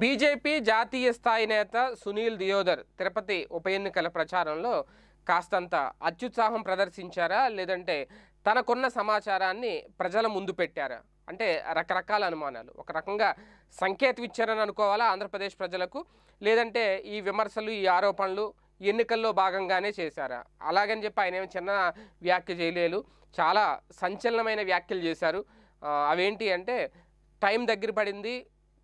BJP జాతీయ స్థాయి నేత సునీల్ దియోదర్ తిరుపతి ఉప ఎన్నికల ప్రచారంలో కాస్తంత అత్యుత్సాహం ప్రదర్శించారా లేదంటే తనకున్న సమాచారాన్ని ప్రజల ముందు పెట్టారా అంటే రకరకాల అనుమానాలు ఒక రకంగా సంకేత విచ్చారని అనుకోవాలా ఆంధ్రప్రదేశ్ ప్రజలకు లేదంటే ఈ విమర్శలు ఈ ఆరోపణలు ఎన్నికల్లో భాగంగానే చేశారా అలాగని చెప్పి ఆయన ఏమి చిన్న వ్యాఖ్య చేయలేదు చాలా సంచలనమైన వ్యాఖ్యలు చేశారు అవేంటి అంటే టైం దగ్గర పడింది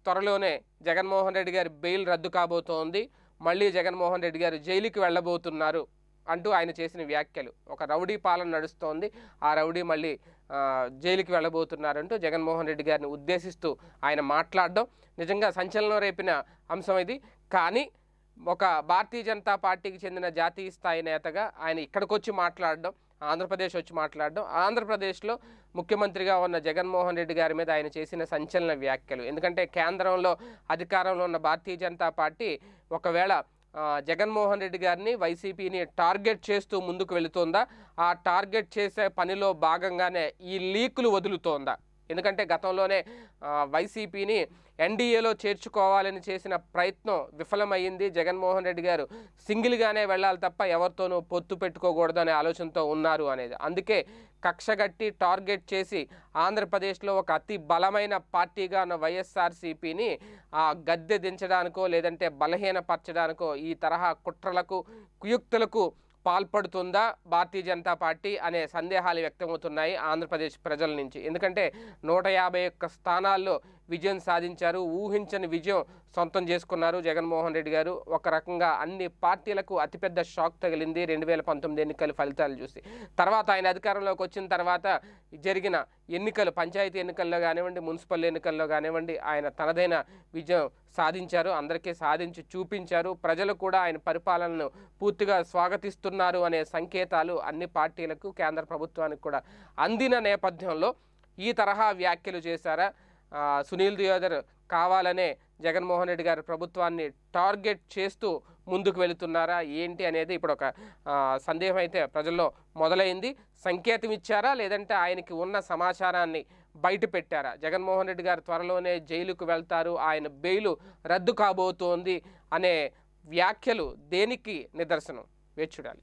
త్వరలోనే జగన్మోహన్ రెడ్డి గారి బెయిల్ రద్దు కాబోతోంది మళ్ళీ జగన్మోహన్ రెడ్డి గారు జైలుకి వెళ్ళబోతున్నారు అంటూ ఆయన చేసిన వ్యాఖ్యలు ఒక రౌడీ పాలన నడుస్తోంది ఆ రౌడీ మళ్ళీ జైలుకి వెళ్ళబోతున్నారంటూ జగన్మోహన్ రెడ్డి గారిని ఉద్దేశిస్తూ ఆయన మాట్లాడడం నిజంగా సంచలనం రేపిన అంశం ఇది కానీ ఒక భారతీయ జనతా పార్టీకి చెందిన జాతీయ స్థాయి నేతగా ఆయన ఇక్కడికి వచ్చి మాట్లాడడం ఆంధ్రప్రదేశ్ వచ్చి మాట్లాడడం ఆంధ్రప్రదేశ్లో ముఖ్యమంత్రిగా ఉన్న జగన్మోహన్ రెడ్డి గారి మీద ఆయన చేసిన సంచలన వ్యాఖ్యలు ఎందుకంటే కేంద్రంలో అధికారంలో ఉన్న భారతీయ జనతా పార్టీ ఒకవేళ జగన్మోహన్ రెడ్డి గారిని వైసీపీని టార్గెట్ చేస్తూ ముందుకు వెళుతోందా ఆ టార్గెట్ చేసే పనిలో భాగంగానే ఈ లీకులు వదులుతోందా ఎందుకంటే గతంలోనే వైసీపీని ఎన్డీఏలో చేర్చుకోవాలని చేసిన ప్రయత్నం విఫలమైంది జగన్మోహన్ రెడ్డి గారు సింగిల్గానే వెళ్ళాలి తప్ప ఎవరితోనూ పొత్తు పెట్టుకోకూడదు అనే ఆలోచనతో ఉన్నారు అనేది అందుకే కక్షగట్టి టార్గెట్ చేసి ఆంధ్రప్రదేశ్లో ఒక అతి బలమైన పార్టీగా ఉన్న వైఎస్ఆర్సీపీని ఆ గద్దె దించడానికో లేదంటే బలహీనపరచడానికో ఈ తరహా కుట్రలకు కుయుక్తులకు పాల్పడుతుందా భారతీయ జనతా పార్టీ అనే సందేహాలు వ్యక్తమవుతున్నాయి ఆంధ్రప్రదేశ్ ప్రజల నుంచి ఎందుకంటే నూట యాభై ఒక్క స్థానాల్లో విజయం సాధించారు ఊహించని విజయం సొంతం చేసుకున్నారు జగన్మోహన్ రెడ్డి గారు ఒక రకంగా అన్ని పార్టీలకు అతిపెద్ద షాక్ తగిలింది రెండు వేల పంతొమ్మిది ఎన్నికల ఫలితాలు చూసి తర్వాత ఆయన అధికారంలోకి వచ్చిన తర్వాత జరిగిన ఎన్నికలు పంచాయతీ ఎన్నికల్లో కానివ్వండి మున్సిపల్ ఎన్నికల్లో కానివ్వండి ఆయన తనదైన విజయం సాధించారు అందరికీ సాధించి చూపించారు ప్రజలు కూడా ఆయన పరిపాలనను పూర్తిగా స్వాగతిస్తున్నారు అనే సంకేతాలు అన్ని పార్టీలకు కేంద్ర ప్రభుత్వానికి కూడా అందిన నేపథ్యంలో ఈ తరహా వ్యాఖ్యలు చేశారా సునీల్ దియోదర్ కావాలనే జగన్మోహన్ రెడ్డి గారు ప్రభుత్వాన్ని టార్గెట్ చేస్తూ ముందుకు వెళుతున్నారా ఏంటి అనేది ఇప్పుడు ఒక సందేహం అయితే ప్రజల్లో మొదలైంది సంకేతం ఇచ్చారా లేదంటే ఆయనకి ఉన్న సమాచారాన్ని బయట పెట్టారా జగన్మోహన్ రెడ్డి గారు త్వరలోనే జైలుకు వెళ్తారు ఆయన బెయిలు రద్దు కాబోతోంది అనే వ్యాఖ్యలు దేనికి నిదర్శనం వేచి చూడాలి